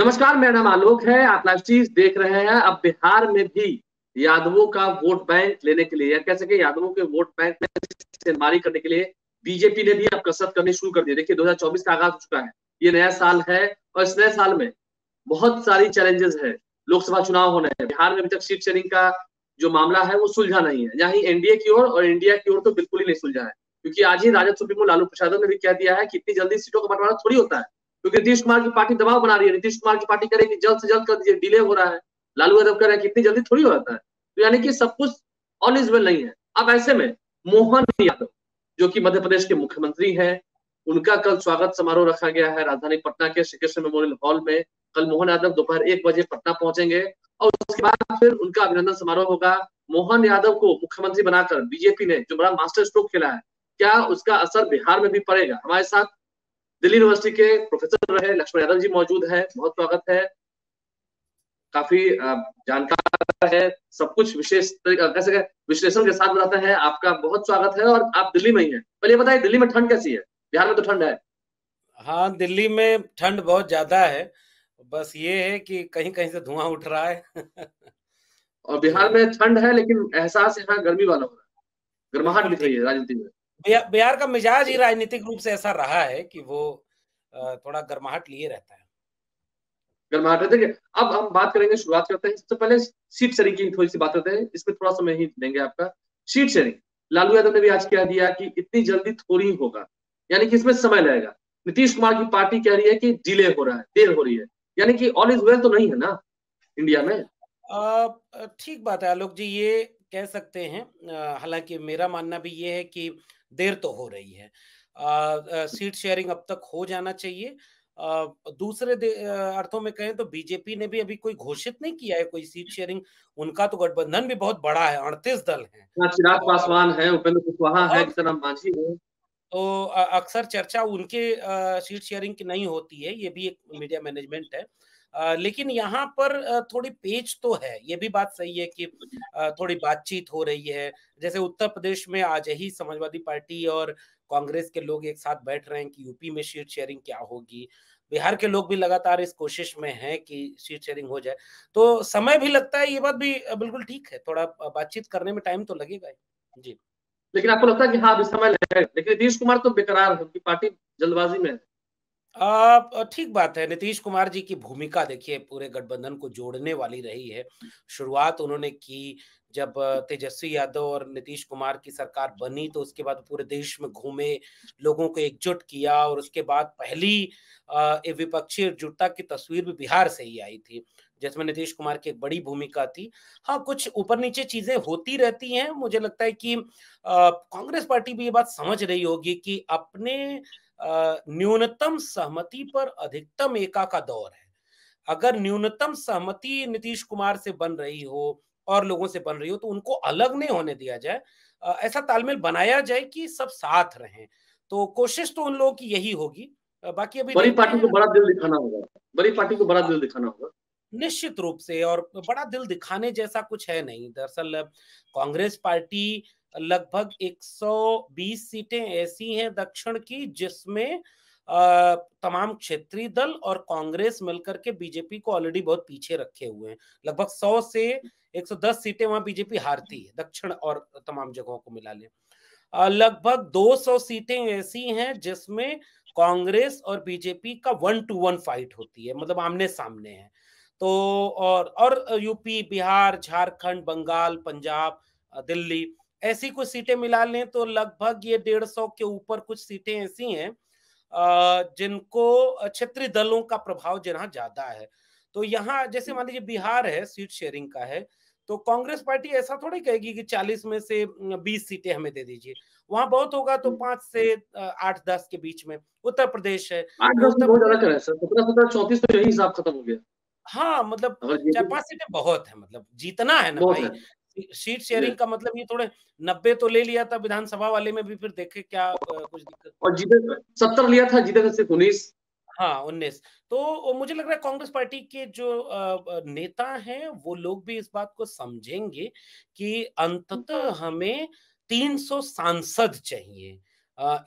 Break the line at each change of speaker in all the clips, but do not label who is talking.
नमस्कार मेरा नाम आलोक है आप लाइव चीज देख रहे हैं अब बिहार में भी यादवों का वोट बैंक लेने के लिए या कह सके यादवों के वोट बैंक में करने के लिए बीजेपी ने भी अब कसरत करनी शुरू कर दी देखिए 2024 का आगाज हो चुका है ये नया साल है और इस नए साल में बहुत सारी चैलेंजेस है लोकसभा चुनाव होने हैं बिहार में अभी तक सीट शेयरिंग का जो मामला है वो सुलझा नहीं है यहाँ एनडीए की ओर और इंडिया की ओर तो बिल्कुल ही नहीं सुलझा है क्योंकि आज ही राजद सुप्रीमो लालू प्रसाद ने भी कह दिया है कि इतनी जल्दी सीटों का बंटवारा थोड़ी होता है क्योंकि नीतीश कुमार की पार्टी दबाव बना रही है नीतीश कुमार की पार्टी कह रही है कि जल्द से जल्द कर दीजिए डिले हो रहा है लालू यादव कह रहे हैं कि इतनी जल्दी थोड़ी हो जाता है तो यानी कि सब कुछ ऑल इज वेल नहीं है अब ऐसे में मोहन यादव जो कि मध्य प्रदेश के मुख्यमंत्री हैं उनका कल स्वागत समारोह रखा गया है राजधानी पटना के श्री कृष्ण मेमोरियल हॉल में कल मोहन यादव दोपहर एक बजे पटना पहुंचेंगे और उसके बाद फिर उनका अभिनंदन समारोह होगा मोहन यादव को मुख्यमंत्री बनाकर बीजेपी ने जो बड़ा मास्टर स्ट्रोक खेला है क्या उसका असर बिहार में भी पड़ेगा हमारे साथ दिल्ली यूनिवर्सिटी के प्रोफेसर रहे लक्ष्मण यादव जी मौजूद है बहुत स्वागत है काफी जानकार है सब कुछ विशेष कैसे विश्लेषण के साथ बताते हैं आपका बहुत स्वागत है और आप दिल्ली में ही हैं पहले बताइए दिल्ली में ठंड कैसी है बिहार में तो ठंड है
हाँ दिल्ली में ठंड बहुत ज्यादा है बस ये है कि कहीं कहीं से धुआं उठ रहा है और बिहार में ठंड है
लेकिन एहसास यहाँ गर्मी वाला हो रहा है गर्माहट दिख
रही है राजनीति में बिहार का मिजाज ही राजनीतिक रूप से ऐसा रहा है कि वो थोड़ा गर्माहट लिए रहता है
गर्माहट रहता है अब हम बात करेंगे शुरुआत करते हैं सबसे तो पहले सीट शेयरिंग की थोड़ी सी बात करते हैं इसमें थोड़ा समय ही देंगे आपका सीट शेयरिंग लालू यादव ने भी आज कह दिया कि इतनी जल्दी थोड़ी होगा यानी कि इसमें समय लगेगा नीतीश कुमार की पार्टी कह रही है कि डिले हो रहा है देर हो रही है यानी कि ऑल इज वेल तो नहीं है ना इंडिया में
ठीक बात है आलोक जी ये कह सकते हैं हालांकि मेरा मानना भी ये है कि देर तो हो रही है सीट शेयरिंग अब तक हो जाना चाहिए दूसरे अर्थों में कहें तो बीजेपी ने भी अभी कोई घोषित नहीं किया है कोई सीट शेयरिंग उनका तो गठबंधन भी बहुत बड़ा है अड़तीस दल है हाँ, चिराग पासवान है उपेंद्र कुशवाहा है है तो अक्सर चर्चा उनके सीट शेयरिंग की नहीं होती है ये भी एक मीडिया मैनेजमेंट है लेकिन यहाँ पर थोड़ी पेच तो है ये भी बात सही है कि थोड़ी बातचीत हो रही है जैसे उत्तर प्रदेश में आज ही समाजवादी पार्टी और कांग्रेस के लोग एक साथ बैठ रहे हैं कि यूपी में सीट शेयरिंग क्या होगी बिहार के लोग भी लगातार इस कोशिश में हैं कि सीट शेयरिंग हो जाए तो समय भी लगता है ये बात भी बिल्कुल ठीक है थोड़ा बातचीत करने में टाइम तो लगेगा जी लेकिन आपको लगता है कि हाँ अभी समय लगेगा लेकिन नीतीश कुमार तो बेकरार है उनकी पार्टी जल्दबाजी में है ठीक बात है नीतीश कुमार जी की भूमिका देखिए पूरे गठबंधन को जोड़ने वाली रही है शुरुआत उन्होंने की जब तेजस्वी यादव और नीतीश कुमार की सरकार बनी तो उसके बाद पूरे देश में घूमे लोगों को एकजुट किया और उसके बाद पहली विपक्षी एकजुटता की तस्वीर भी बिहार से ही आई थी जिसमें नीतीश कुमार की एक बड़ी भूमिका थी हाँ कुछ ऊपर नीचे चीजें होती रहती हैं मुझे लगता है कि कांग्रेस पार्टी भी ये बात समझ रही होगी कि अपने न्यूनतम सहमति पर अधिकतम एका का दौर है अगर न्यूनतम सहमति नीतीश कुमार से बन रही हो और लोगों से बन रही हो तो उनको अलग नहीं होने दिया जाए ऐसा तालमेल बनाया जाए कि सब साथ रहें तो कोशिश तो उन लोगों की यही होगी बाकी अभी बड़ी पार्टी को बड़ा दिल दिखाना होगा बड़ी पार्टी को बड़ा हाँ। दिल दिखाना होगा निश्चित रूप से और बड़ा दिल दिखाने जैसा कुछ है नहीं दरअसल कांग्रेस पार्टी लगभग 120 सीटें ऐसी हैं दक्षिण की जिसमें तमाम क्षेत्रीय दल और कांग्रेस मिलकर के बीजेपी को ऑलरेडी बहुत पीछे रखे हुए हैं लगभग 100 से 110 सीटें वहां बीजेपी हारती है दक्षिण और तमाम जगहों को मिला लें लगभग 200 सीटें ऐसी हैं जिसमें कांग्रेस और बीजेपी का वन टू वन फाइट होती है मतलब आमने सामने है तो और और यूपी बिहार झारखंड बंगाल पंजाब दिल्ली ऐसी कुछ सीटें मिला लें तो लगभग ये डेढ़ सौ के ऊपर कुछ सीटें ऐसी हैं जिनको क्षेत्रीय दलों का प्रभाव जहाँ ज्यादा है तो यहाँ जैसे मान लीजिए बिहार है सीट शेयरिंग का है तो कांग्रेस पार्टी ऐसा थोड़ी कहेगी कि 40 में से 20 सीटें हमें दे दीजिए वहां बहुत होगा तो पांच से आठ दस के बीच में उत्तर प्रदेश है तो हाँ मतलब चार पांच सीटें बहुत है मतलब जीतना है ना भाई सीट शेयरिंग का मतलब ये थोड़े नब्बे तो ले लिया था विधानसभा वाले में भी फिर देखे क्या कुछ दिक्कत
और जीते सत्तर लिया था जीते सिर्फ उन्नीस
हाँ उन्नीस तो मुझे लग रहा है कांग्रेस पार्टी के जो नेता हैं वो लोग भी इस बात को समझेंगे कि अंततः हाँ। हमें 300 सांसद चाहिए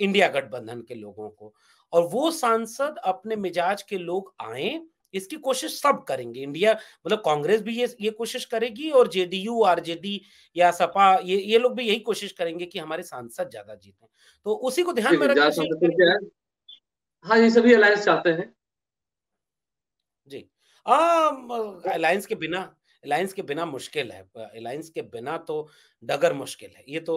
इंडिया गठबंधन के लोगों को और वो सांसद अपने मिजाज के लोग आए इसकी कोशिश सब करेंगे इंडिया मतलब कांग्रेस भी ये ये कोशिश करेगी और जेडीयू आरजेडी या सपा ये ये लोग भी यही कोशिश करेंगे कि हमारे सांसद ज्यादा जीते तो उसी को ध्यान में
रखना हाँ ये सभी अलायंस चाहते हैं
जी अलायंस के बिना अलायंस के बिना मुश्किल है अलायंस के बिना तो डगर मुश्किल है ये तो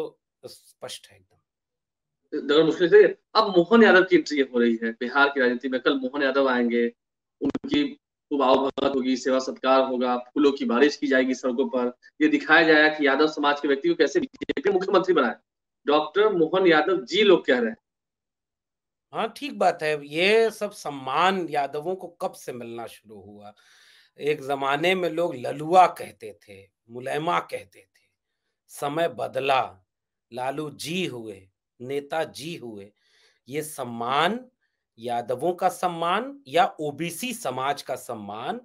स्पष्ट है
एकदम डगर मुश्किल से अब मोहन यादव की एंट्री हो रही है बिहार की राजनीति में कल मोहन यादव आएंगे उनकी खूब तो भगत होगी सेवा सत्कार होगा फूलों की बारिश की जाएगी सड़कों पर ये दिखाया जाएगा कि यादव समाज के व्यक्ति को कैसे बीजेपी मुख्यमंत्री बनाए डॉक्टर मोहन यादव जी लोग कह रहे हैं
हाँ ठीक बात है ये सब सम्मान यादवों को कब से मिलना शुरू हुआ एक जमाने में लोग ललुआ कहते थे मुलैमा कहते थे समय बदला लालू जी हुए नेता जी हुए ये सम्मान यादवों का सम्मान या ओबीसी समाज का सम्मान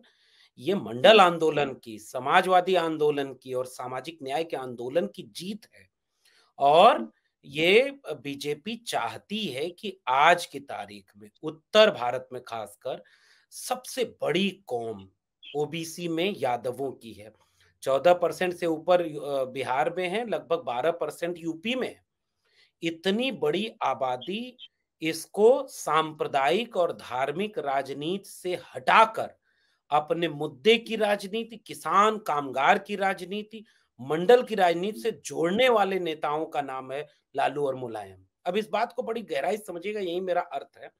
ये मंडल हम्म, आंदोलन हम्म। की समाजवादी आंदोलन की और सामाजिक न्याय के आंदोलन की जीत है और हम्म। ये बीजेपी चाहती है कि आज की तारीख में उत्तर भारत में खासकर सबसे बड़ी कौम ओबीसी में यादवों की है चौदह परसेंट से ऊपर बिहार में है लगभग बारह परसेंट यूपी में इतनी बड़ी आबादी इसको सांप्रदायिक और धार्मिक राजनीति से हटाकर अपने मुद्दे की राजनीति किसान कामगार की राजनीति मंडल की राजनीति से जोड़ने वाले नेताओं का नाम है लालू और मुलायम अब इस बात को बड़ी गहराई समझिएगा यही मेरा अर्थ है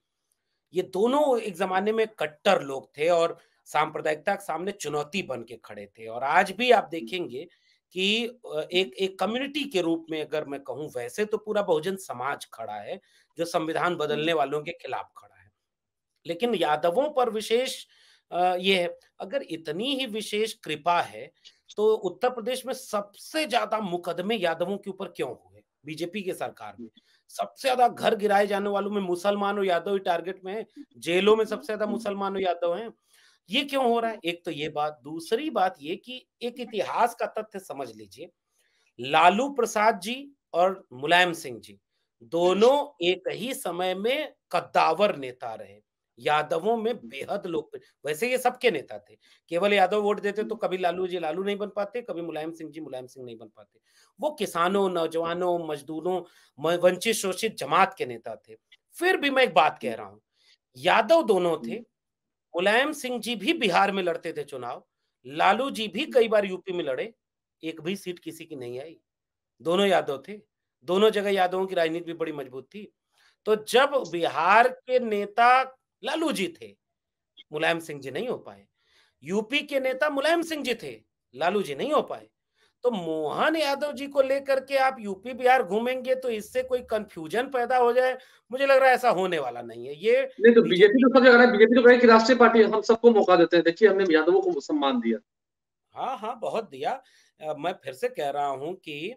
ये दोनों एक जमाने में कट्टर लोग थे और सांप्रदायिकता के सामने चुनौती बन के खड़े थे और आज भी आप देखेंगे कि एक एक कम्युनिटी के रूप में अगर मैं कहूं वैसे तो पूरा बहुजन समाज खड़ा है जो संविधान बदलने वालों के खिलाफ खड़ा है लेकिन यादवों पर विशेष ये है अगर इतनी ही विशेष कृपा है तो उत्तर प्रदेश में सबसे ज्यादा मुकदमे यादवों के ऊपर क्यों हुए बीजेपी के सरकार में सबसे ज्यादा घर गिराए जाने वालों में मुसलमानों यादव ही टारगेट में है जेलों में सबसे ज्यादा मुसलमानों यादव हैं ये क्यों हो रहा है हम्म। एक तो ये बात दूसरी बात ये कि एक इतिहास का तथ्य समझ लीजिए लालू प्रसाद जी और मुलायम सिंह जी दोनों अच्छा। एक ही समय में कद्दावर नेता रहे यादवों में बेहद लोकप्रिय वैसे ये सबके नेता थे केवल यादव वोट देते तो हम्म। कभी लालू जी लालू नहीं बन पाते कभी मुलायम सिंह जी मुलायम सिंह नहीं बन पाते वो किसानों नौजवानों मजदूरों वंचित शोषित जमात के नेता थे फिर भी मैं एक बात कह हम्म। रहा हूँ यादव दोनों थे मुलायम सिंह जी भी बिहार में लड़ते थे चुनाव लालू जी भी कई बार यूपी में लड़े एक भी सीट किसी की नहीं आई दोनों यादव थे दोनों जगह यादवों की राजनीति भी बड़ी मजबूत थी तो जब बिहार के नेता लालू जी थे मुलायम सिंह जी नहीं हो पाए यूपी के नेता मुलायम सिंह जी थे लालू जी नहीं हो पाए तो मोहन यादव जी को लेकर के आप यूपी बिहार घूमेंगे तो इससे कोई कंफ्यूजन पैदा हो जाए मुझे लग रहा है ऐसा होने वाला नहीं है ये
नहीं तो बीजेपी तो सबसे बीजेपी तो कहे कि राष्ट्रीय पार्टी हम सबको मौका देते हैं देखिए हमने यादवों को सम्मान दिया
हाँ हाँ बहुत दिया आ, मैं फिर से कह रहा हूं कि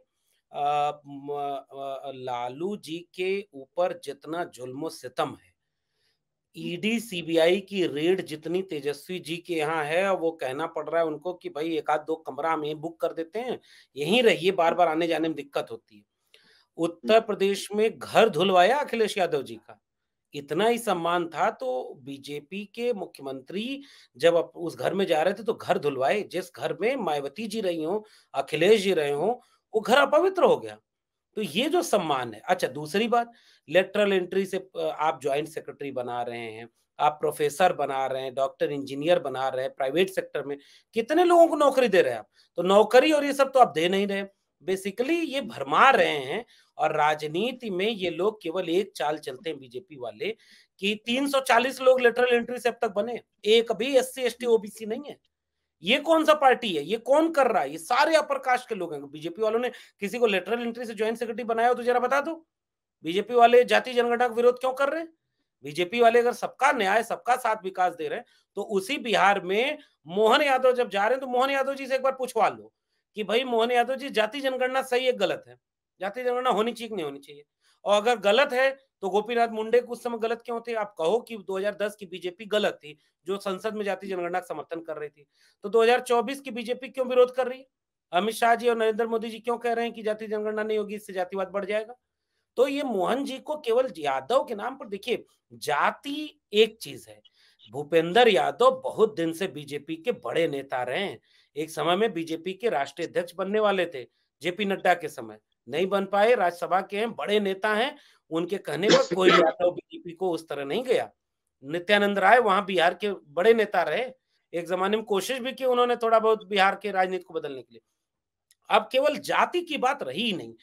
आ, म, आ, लालू जी के ऊपर जितना जुल्म सितम है ईडी सीबीआई की रेड जितनी तेजस्वी जी के यहाँ है वो कहना पड़ रहा है उनको कि भाई एक आध दो कमरा हम यही बुक कर देते हैं यहीं रहिए बार बार आने जाने में दिक्कत होती है हम्म। उत्तर प्रदेश में घर धुलवाया अखिलेश यादव जी का इतना ही सम्मान था तो बीजेपी के मुख्यमंत्री जब उस घर में जा रहे थे तो घर धुलवाए जिस घर में मायावती जी रही हो अखिलेश जी रहे हो वो घर अपवित्र हो गया तो ये जो सम्मान है अच्छा दूसरी बात लेटरल एंट्री से आप ज्वाइंट सेक्रेटरी बना रहे हैं आप प्रोफेसर बना रहे हैं डॉक्टर इंजीनियर बना रहे हैं प्राइवेट सेक्टर में कितने लोगों को नौकरी दे रहे हैं आप तो नौकरी और ये सब तो आप दे नहीं रहे बेसिकली ये भरमा रहे हैं और राजनीति में ये लोग केवल एक चाल चलते हैं बीजेपी वाले कि 340 लोग लेटरल एंट्री से अब तक बने एक भी S C S T OBC नहीं है ये कौन सा पार्टी है ये कौन कर रहा है ये सारे अपर कास्ट के लोग हैं बीजेपी वालों ने किसी को लेटरल एंट्री से ज्वाइंट सेक्रेटरी बनाया हो तो जरा बता दो बीजेपी वाले जाति जनगणना का विरोध क्यों कर रहे हैं बीजेपी वाले अगर सबका न्याय सबका साथ विकास दे रहे हैं तो उसी बिहार में मोहन यादव जब जा रहे हैं तो मोहन यादव जी से एक बार पूछवा लो कि भाई मोहन यादव जी जाति जनगणना सही है गलत है जाति जनगणना होनी चाहिए नहीं होनी चाहिए और अगर गलत है तो गोपीनाथ मुंडे कुछ समय गलत क्यों थे आप कहो कि 2010 की बीजेपी गलत थी जो संसद में जाती जनगणना का समर्थन कर रही थी तो 2024 की बीजेपी क्यों विरोध कर रही है अमित शाह जी और नरेंद्र मोदी जी क्यों कह रहे हैं कि जाति जनगणना नहीं होगी इससे जातिवाद बढ़ जाएगा तो ये मोहन जी को केवल यादव के नाम पर देखिए जाति एक चीज है भूपेंद्र यादव बहुत दिन से बीजेपी के बड़े नेता रहे हैं एक समय में बीजेपी के राष्ट्रीय अध्यक्ष बनने वाले थे जेपी नड्डा के समय नहीं बन पाए राज्यसभा के हैं बड़े नेता हैं उनके कहने पर कोई यादव बीजेपी को उस तरह नहीं गया नित्यानंद राय वहां बिहार के बड़े नेता रहे एक जमाने में कोशिश भी की उन्होंने थोड़ा बहुत बिहार के राजनीति को बदलने के लिए अब केवल जाति की बात रही ही नहीं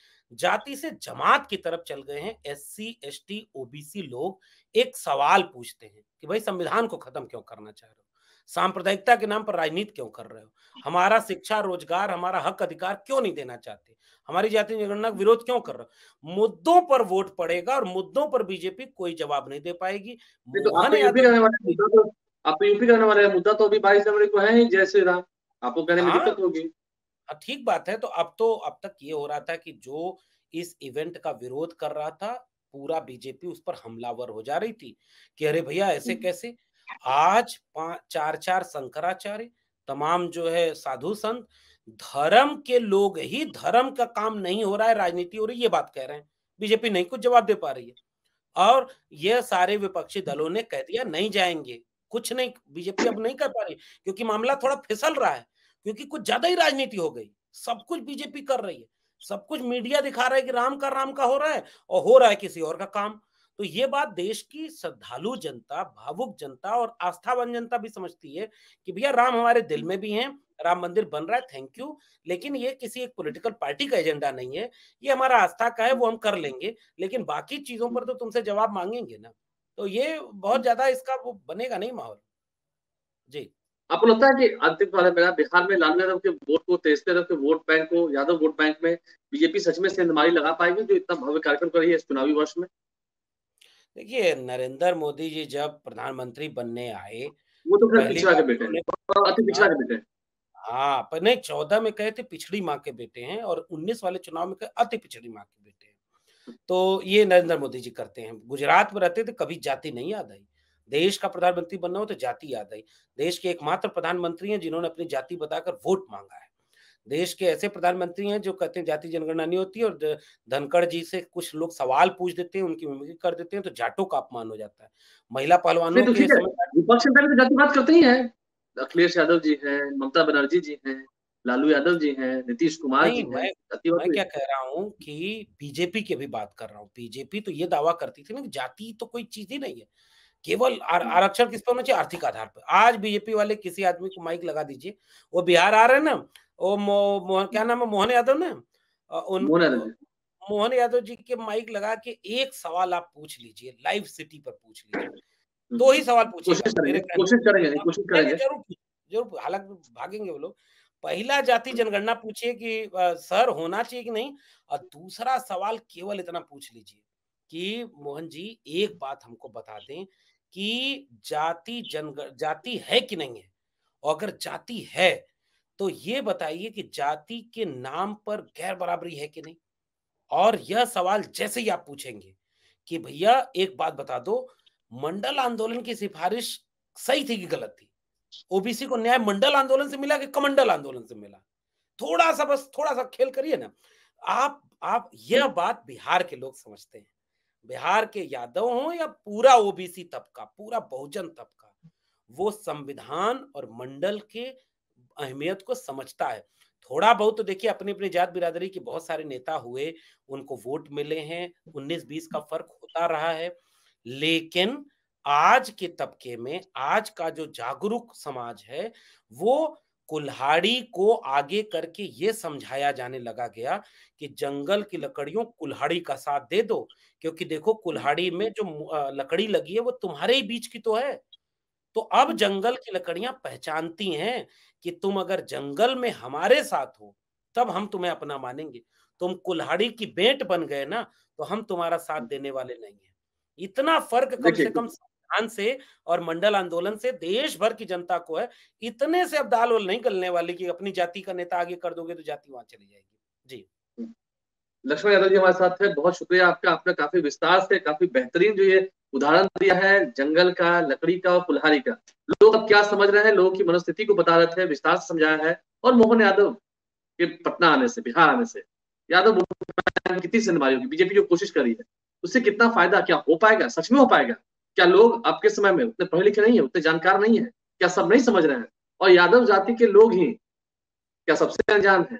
जाति से जमात की तरफ चल गए हैं S C S T OBC लोग एक सवाल पूछते हैं कि भाई संविधान को खत्म क्यों करना चाह रहे हो सांप्रदायिकता के नाम पर राजनीति क्यों कर रहे हो हमारा शिक्षा रोजगार हमारा हक अधिकार क्यों नहीं देना चाहते हमारी जाति जनगणना विरोध क्यों कर रहे हो मुद्दों पर वोट पड़ेगा और मुद्दों पर बीजेपी कोई जवाब नहीं दे पाएगी तो आप यूपी करने वाले तो- तो मुद्दा तो अभी बाईस जनवरी को है जय श्री राम आपको कहने में हाँ। दिक्कत होगी हाँ, ठीक बात है तो अब तो अब तक ये हो रहा था कि जो इस इवेंट का विरोध कर रहा था पूरा बीजेपी उस पर हमलावर हो जा रही थी कि अरे भैया ऐसे हम्म। कैसे आज चार चार शंकराचार्य तमाम जो है साधु संत धर्म के लोग ही धर्म का काम नहीं हो रहा है राजनीति हो रही ये बात कह रहे हैं बीजेपी नहीं कुछ जवाब दे पा रही है और ये सारे विपक्षी दलों ने कह दिया नहीं जाएंगे कुछ नहीं बीजेपी अब नहीं कर पा रही क्योंकि मामला थोड़ा फिसल रहा है क्योंकि कुछ ज्यादा ही राजनीति हो गई सब कुछ बीजेपी कर रही है सब कुछ मीडिया दिखा रहा है कि राम का राम का हो रहा है और हो रहा है किसी और का काम तो ये बात देश की श्रद्धालु जनता भावुक जनता और आस्थावान जनता भी समझती है कि भैया राम हमारे दिल में भी हैं राम मंदिर बन रहा है थैंक यू लेकिन ये किसी एक पॉलिटिकल पार्टी का एजेंडा नहीं है ये हमारा आस्था का है वो हम कर लेंगे लेकिन बाकी चीजों पर तो तुमसे जवाब मांगेंगे ना तो ये बहुत ज्यादा इसका वो बनेगा नहीं माहौल जी
आपको लगता है कि अंतिम सवाल है मेरा बिहार में लालू यादव के वोट को तेजते यादव के वोट बैंक को यादव वोट बैंक में बीजेपी सच में सेंधमारी लगा पाएगी जो इतना भव्य कार्यक्रम कर रही है इस चुनावी वर्ष में
देखिए नरेंद्र मोदी जी जब प्रधानमंत्री बनने आए वो तो पहली हाँ।, हाँ पर नहीं चौदह में कहे थे पिछड़ी माँ के बेटे हैं और उन्नीस वाले चुनाव में कहे अति पिछड़ी माँ के बेटे हैं तो ये नरेंद्र मोदी जी करते हैं गुजरात में रहते थे कभी जाति नहीं याद आई देश का प्रधानमंत्री बनना हो तो जाति याद आई देश के एकमात्र प्रधानमंत्री हैं जिन्होंने अपनी जाति बताकर वोट मांगा है देश के ऐसे प्रधानमंत्री हैं जो कहते हैं जाति जनगणना नहीं होती और धनखड़ जी से कुछ लोग सवाल पूछ देते हैं उनकी मिमिक्री कर देते हैं तो जाटों का अपमान हो जाता है महिला पहलवानों तो के
विपक्ष में जातिवाद करते ही है
अखिलेश यादव जी हैं ममता बनर्जी जी हैं लालू यादव जी हैं नीतीश कुमार जी मैं, मैं क्या कह रहा हूँ कि बीजेपी की भी बात कर रहा हूँ बीजेपी तो ये दावा करती थी ना जाति तो कोई चीज ही नहीं है केवल हम्म। आरक्षण किस पर होना चाहिए आर्थिक आधार पर आज बीजेपी वाले किसी आदमी को माइक लगा दीजिए वो बिहार आ रहे हैं ना वो मो, क्या नाम है मोहन यादव ने उन मोहन यादव जी के माइक लगा के एक सवाल आप पूछ लीजिए लाइव सिटी पर पूछ लीजिए हम्म। दो ही सवाल पूछिए जरूर जरूर हालांकि भागेंगे वो लोग पहला जाति हम्म। जनगणना पूछिए कि सर होना चाहिए कि नहीं और दूसरा सवाल केवल इतना पूछ लीजिए कि मोहन जी एक बात हमको बता दें कि जाति जन जाति है कि नहीं है और अगर जाति है तो ये बताइए कि जाति के नाम पर गैर बराबरी है कि नहीं और यह सवाल जैसे ही आप पूछेंगे कि भैया एक बात बता दो मंडल आंदोलन की सिफारिश सही थी कि गलत थी ओबीसी को न्याय मंडल आंदोलन से मिला कि कमंडल आंदोलन से मिला थोड़ा सा बस थोड़ा सा खेल करिए ना आप आप यह बात बिहार के लोग समझते हैं बिहार के यादव हों या पूरा ओबीसी तबका पूरा बहुजन तबका वो संविधान और मंडल के अहमियत को समझता है थोड़ा बहुत तो देखिए अपनी अपनी जात बिरादरी के बहुत सारे नेता हुए उनको वोट मिले हैं उन्नीस बीस का फर्क होता रहा है लेकिन आज के तबके में आज का जो जागरूक समाज है वो कुल्हाड़ी को आगे करके ये समझाया जाने लगा गया कि जंगल की लकड़ियों कुल्हाड़ी का साथ दे दो क्योंकि देखो कुल्हाड़ी में जो लकड़ी लगी है वो तुम्हारे ही बीच की तो है तो अब हम्म। जंगल की लकड़ियां पहचानती हैं कि तुम अगर जंगल में हमारे साथ हो तब हम तुम्हें अपना मानेंगे तुम कुल्हाड़ी की बेंट बन गए ना तो हम तुम्हारा साथ हम्म। देने वाले नहीं है इतना फर्क कम से कम संविधान से और मंडल आंदोलन से देश भर की जनता को है इतने से अब दाल वाल नहीं गलने वाली कि अपनी जाति का नेता आगे कर दोगे तो जाति वहां चली जाएगी
जी लक्ष्मण यादव जी हमारे साथ है बहुत शुक्रिया आपका आपने काफी विस्तार से काफी बेहतरीन जो ये उदाहरण दिया है जंगल का लकड़ी का और कुल्हारी का लोग अब क्या समझ रहे हैं लोगों की मनस्थिति को बता रहे थे विस्तार से समझाया है और मोहन यादव के पटना आने से बिहार आने से यादव कितनी जिम्मेवारी होगी बीजेपी जो कोशिश कर रही है उससे कितना फायदा क्या हो पाएगा सच में हो पाएगा क्या लोग आपके समय में उतने पढ़े लिखे नहीं है उतने जानकार नहीं है क्या सब नहीं समझ रहे हैं और यादव जाति के लोग ही क्या सबसे अनजान है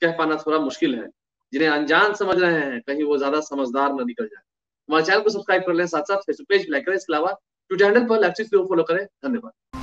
कह पाना थोड़ा मुश्किल है जिन्हें अनजान समझ रहे हैं कहीं वो ज्यादा समझदार न निकल जाए हमारे चैनल को सब्सक्राइब कर लें साथ साथ फेसबुक पेज लाइक करें इसके अलावा ट्विटर हैंडल पर लाइव फॉलो करें धन्यवाद